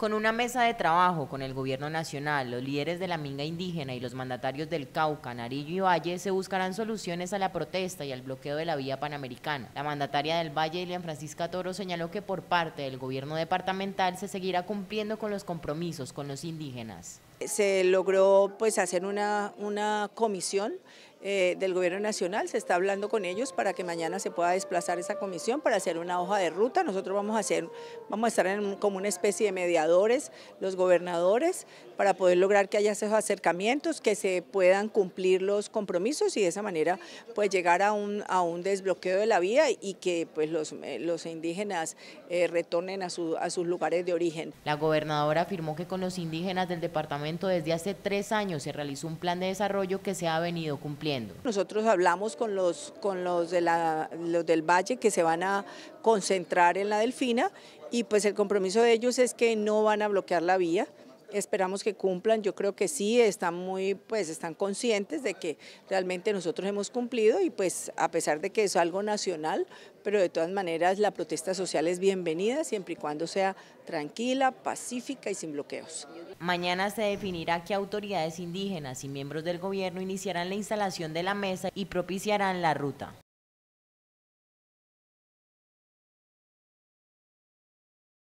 Con una mesa de trabajo con el gobierno nacional, los líderes de la minga indígena y los mandatarios del Cauca, Narillo y Valle se buscarán soluciones a la protesta y al bloqueo de la vía panamericana. La mandataria del Valle, Elian Francisca Toro, señaló que por parte del gobierno departamental se seguirá cumpliendo con los compromisos con los indígenas. Se logró pues hacer una, una comisión eh, del Gobierno Nacional, se está hablando con ellos para que mañana se pueda desplazar esa comisión para hacer una hoja de ruta. Nosotros vamos a, hacer, vamos a estar como una especie de mediadores, los gobernadores, para poder lograr que haya esos acercamientos, que se puedan cumplir los compromisos y de esa manera pues llegar a un, a un desbloqueo de la vía y que pues los, eh, los indígenas eh, retornen a, a sus lugares de origen. La gobernadora afirmó que con los indígenas del departamento desde hace tres años se realizó un plan de desarrollo que se ha venido cumpliendo. Nosotros hablamos con los, los del Valle que se van a concentrar en la Delfina y pues el compromiso de ellos es que no van a bloquear la vía. Esperamos que cumplan, yo creo que sí, están muy, pues están conscientes de que realmente nosotros hemos cumplido y pues a pesar de que es algo nacional, pero de todas maneras la protesta social es bienvenida siempre y cuando sea tranquila, pacífica y sin bloqueos. Mañana se definirá qué autoridades indígenas y miembros del gobierno iniciarán la instalación de la mesa y propiciarán la ruta.